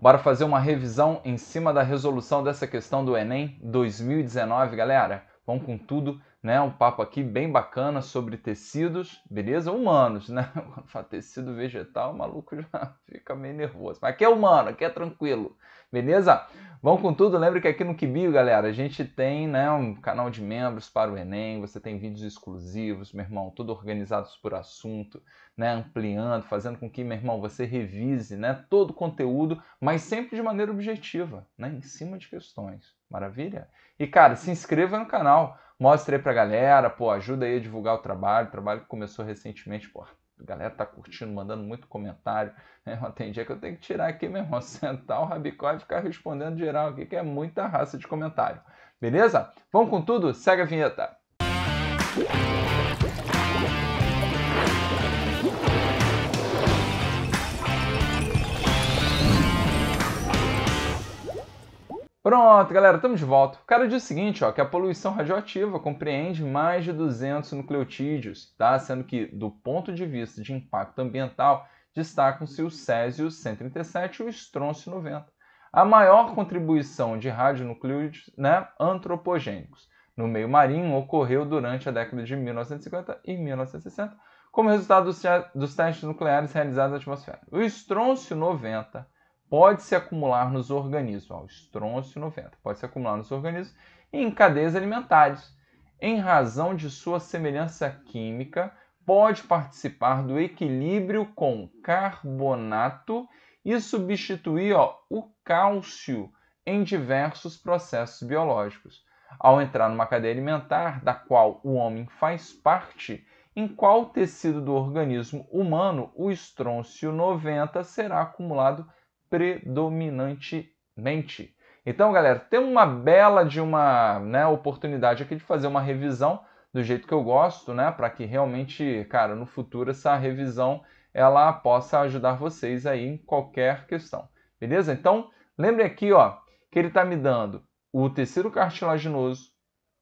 Bora fazer uma revisão em cima da resolução dessa questão do Enem 2019, galera? Vamos com tudo, né? Um papo aqui bem bacana sobre tecidos, beleza? Humanos, né? Quando fala tecido vegetal, o maluco já fica meio nervoso. Mas aqui é humano, aqui é tranquilo. Beleza? Vamos com tudo. Lembre que aqui no Kibio, galera, a gente tem né, um canal de membros para o Enem, você tem vídeos exclusivos, meu irmão, tudo organizados por assunto, né, ampliando, fazendo com que, meu irmão, você revise né, todo o conteúdo, mas sempre de maneira objetiva, né, em cima de questões. Maravilha? E, cara, se inscreva no canal, mostre aí pra galera, pô, ajuda aí a divulgar o trabalho, o trabalho que começou recentemente, pô, galera tá curtindo, mandando muito comentário. Né? Tem dia que eu tenho que tirar aqui mesmo, sentar o rabicó e ficar respondendo geral aqui, que é muita raça de comentário. Beleza? Vamos com tudo? Segue a vinheta! Pronto, galera, estamos de volta. O cara diz o seguinte, ó, que a poluição radioativa compreende mais de 200 nucleotídeos, tá? sendo que, do ponto de vista de impacto ambiental, destacam-se o césio-137 e o estrôncio-90. A maior contribuição de radionuclídeos né, antropogênicos no meio marinho ocorreu durante a década de 1950 e 1960, como resultado dos, dos testes nucleares realizados na atmosfera. O estrôncio-90 pode se acumular nos organismos, ó, o estrôncio 90, pode se acumular nos organismos e em cadeias alimentares. Em razão de sua semelhança química, pode participar do equilíbrio com carbonato e substituir ó, o cálcio em diversos processos biológicos. Ao entrar numa cadeia alimentar da qual o homem faz parte, em qual tecido do organismo humano o estrôncio 90 será acumulado predominantemente. Então, galera, tem uma bela de uma né, oportunidade aqui de fazer uma revisão do jeito que eu gosto, né? Para que realmente, cara, no futuro essa revisão ela possa ajudar vocês aí em qualquer questão. Beleza? Então, lembre aqui, ó, que ele está me dando o tecido cartilaginoso,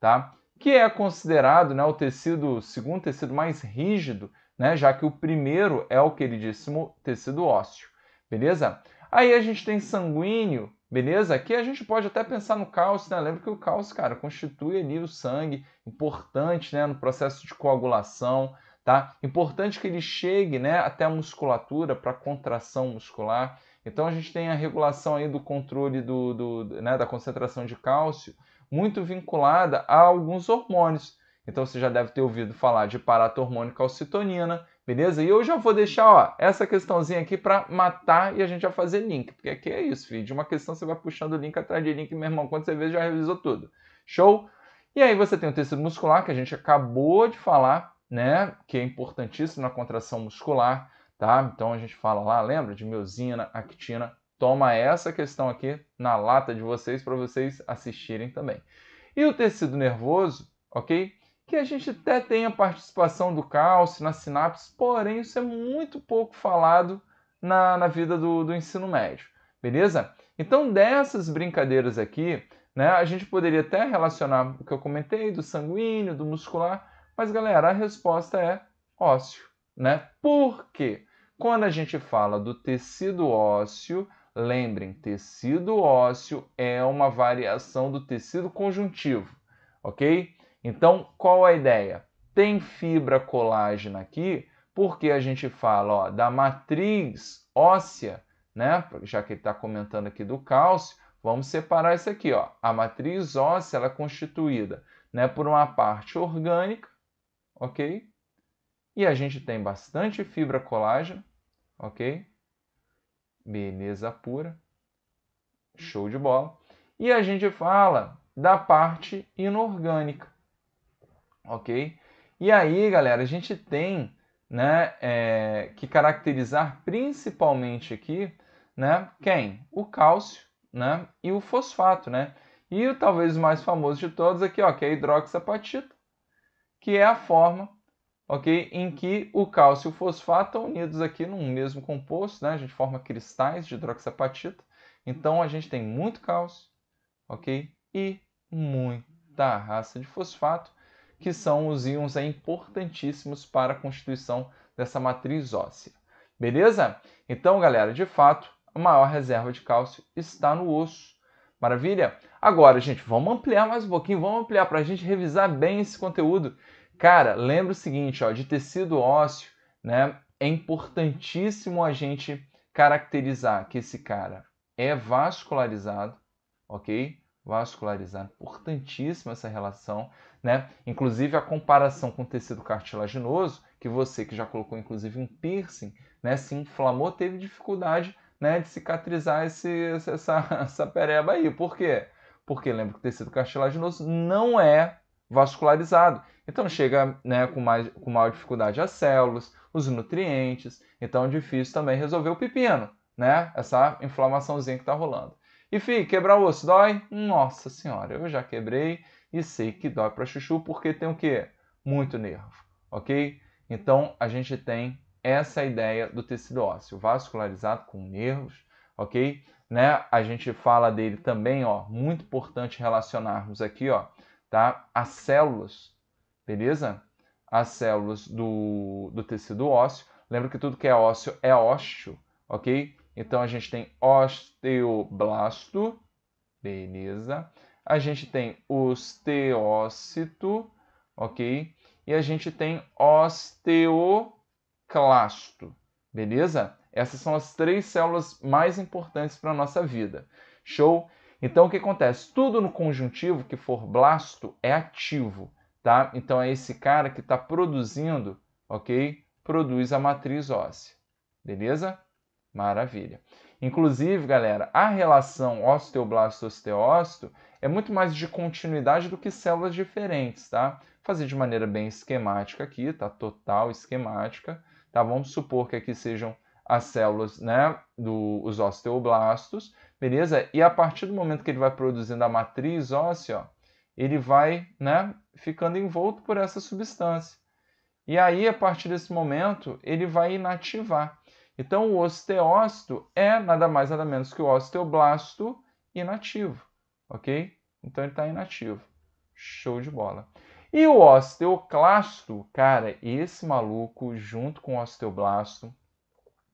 tá? Que é considerado, né, o tecido, o segundo tecido mais rígido, né, já que o primeiro é o queridíssimo tecido ósseo. Beleza? Aí a gente tem sanguíneo, beleza? Aqui a gente pode até pensar no cálcio, né? Lembra que o cálcio, cara, constitui ali o sangue, importante, né, no processo de coagulação, tá? Importante que ele chegue, né, até a musculatura para contração muscular. Então a gente tem a regulação aí do controle do, do né, da concentração de cálcio muito vinculada a alguns hormônios. Então você já deve ter ouvido falar de paratormônio calcitonina, Beleza? E eu já vou deixar ó, essa questãozinha aqui para matar e a gente vai fazer link. Porque aqui é isso, filho. De uma questão você vai puxando link atrás de link, meu irmão. Quando você vê, já revisou tudo. Show? E aí você tem o tecido muscular, que a gente acabou de falar, né? Que é importantíssimo na contração muscular, tá? Então a gente fala lá, lembra? De miosina, actina. Toma essa questão aqui na lata de vocês para vocês assistirem também. E o tecido nervoso, ok? que a gente até tem a participação do cálcio na sinapse, porém isso é muito pouco falado na, na vida do, do ensino médio, beleza? Então, dessas brincadeiras aqui, né, a gente poderia até relacionar o que eu comentei do sanguíneo, do muscular, mas galera, a resposta é ósseo, né? Por quê? Quando a gente fala do tecido ósseo, lembrem, tecido ósseo é uma variação do tecido conjuntivo, ok? Então, qual a ideia? Tem fibra colágena aqui, porque a gente fala ó, da matriz óssea, né? já que ele está comentando aqui do cálcio, vamos separar isso aqui. Ó. A matriz óssea ela é constituída né, por uma parte orgânica, ok? E a gente tem bastante fibra colágena, ok? Beleza pura. Show de bola. E a gente fala da parte inorgânica, ok? E aí, galera, a gente tem né, é, que caracterizar principalmente aqui né, quem? O cálcio né, e o fosfato, né? E o talvez o mais famoso de todos aqui, ó, que é a hidroxapatita, que é a forma ok? Em que o cálcio e o fosfato estão unidos aqui num mesmo composto, né? A gente forma cristais de hidroxapatita. Então a gente tem muito cálcio, ok? E muita raça de fosfato que são os íons aí, importantíssimos para a constituição dessa matriz óssea. Beleza? Então, galera, de fato, a maior reserva de cálcio está no osso. Maravilha? Agora, gente, vamos ampliar mais um pouquinho, vamos ampliar para a gente revisar bem esse conteúdo. Cara, lembra o seguinte, ó, de tecido ósseo, né? É importantíssimo a gente caracterizar que esse cara é vascularizado, ok? vascularizar. Importantíssima essa relação, né? Inclusive a comparação com tecido cartilaginoso, que você que já colocou inclusive um piercing, né, se inflamou, teve dificuldade, né, de cicatrizar esse, essa, essa pereba aí. Por quê? Porque lembra que o tecido cartilaginoso não é vascularizado. Então chega né, com, mais, com maior dificuldade as células, os nutrientes. Então é difícil também resolver o pepino, né? Essa inflamaçãozinha que está rolando. E fi, quebrar o osso dói? Nossa senhora, eu já quebrei e sei que dói para chuchu porque tem o quê? Muito nervo, ok? Então a gente tem essa ideia do tecido ósseo vascularizado com nervos, ok? Né? A gente fala dele também, ó, muito importante relacionarmos aqui, ó, tá? As células, beleza? As células do, do tecido ósseo. Lembra que tudo que é ósseo é ósseo, ok? Então a gente tem osteoblasto, beleza? A gente tem osteócito, ok? E a gente tem osteoclasto, beleza? Essas são as três células mais importantes para a nossa vida. Show? Então o que acontece? Tudo no conjuntivo que for blasto é ativo, tá? Então é esse cara que está produzindo, ok? Produz a matriz óssea, beleza? Maravilha. Inclusive, galera, a relação osteoblasto-osteócito é muito mais de continuidade do que células diferentes, tá? Vou fazer de maneira bem esquemática aqui, tá? Total esquemática, tá? Vamos supor que aqui sejam as células, né, dos do, osteoblastos, beleza? E a partir do momento que ele vai produzindo a matriz óssea, ó, ele vai, né, ficando envolto por essa substância. E aí, a partir desse momento, ele vai inativar. Então, o osteócito é nada mais nada menos que o osteoblasto inativo, ok? Então, ele está inativo. Show de bola. E o osteoclasto, cara, esse maluco, junto com o osteoblasto,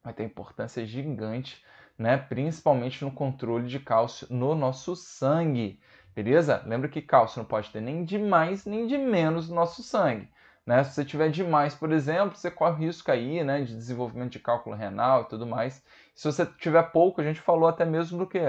vai ter importância gigante, né? Principalmente no controle de cálcio no nosso sangue, beleza? Lembra que cálcio não pode ter nem de mais nem de menos no nosso sangue. Né? Se você tiver demais, por exemplo, você corre risco aí né, de desenvolvimento de cálculo renal e tudo mais. Se você tiver pouco, a gente falou até mesmo do que?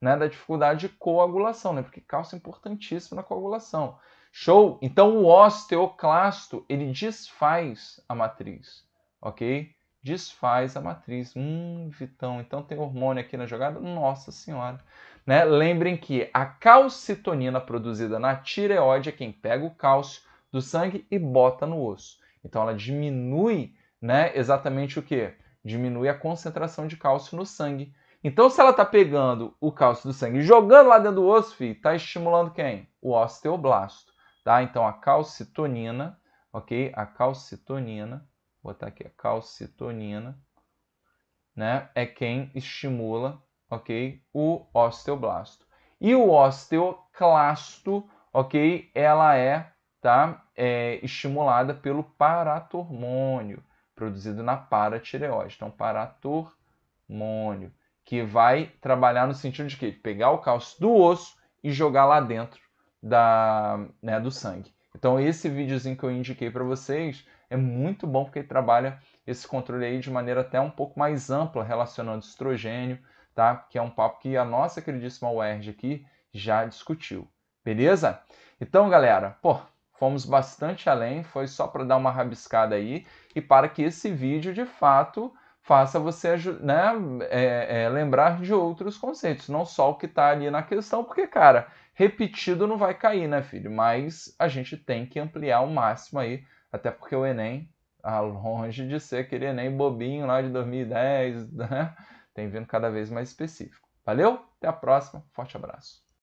Né, da dificuldade de coagulação, né? porque cálcio é importantíssimo na coagulação. Show? Então o osteoclasto, ele desfaz a matriz, ok? Desfaz a matriz. Hum, Vitão, então tem hormônio aqui na jogada? Nossa Senhora! Né? Lembrem que a calcitonina produzida na tireoide é quem pega o cálcio, do sangue e bota no osso. Então ela diminui, né, exatamente o que? Diminui a concentração de cálcio no sangue. Então se ela está pegando o cálcio do sangue e jogando lá dentro do osso, filho, está estimulando quem? O osteoblasto, tá? Então a calcitonina, ok? A calcitonina, vou botar aqui a calcitonina, né, é quem estimula, ok, o osteoblasto. E o osteoclasto, ok, ela é tá? É estimulada pelo paratormônio, produzido na paratireoide. Então, paratormônio, que vai trabalhar no sentido de que pegar o cálcio do osso e jogar lá dentro da, né, do sangue. Então, esse videozinho que eu indiquei para vocês é muito bom porque ele trabalha esse controle aí de maneira até um pouco mais ampla, relacionando estrogênio, tá? Que é um papo que a nossa queridíssima UERJ aqui já discutiu. Beleza? Então, galera, pô, fomos bastante além, foi só para dar uma rabiscada aí e para que esse vídeo de fato faça você né, é, é, lembrar de outros conceitos, não só o que está ali na questão, porque, cara, repetido não vai cair, né, filho? Mas a gente tem que ampliar o máximo aí, até porque o Enem, tá longe de ser aquele Enem bobinho lá de 2010, né? Tem vindo cada vez mais específico. Valeu, até a próxima, forte abraço.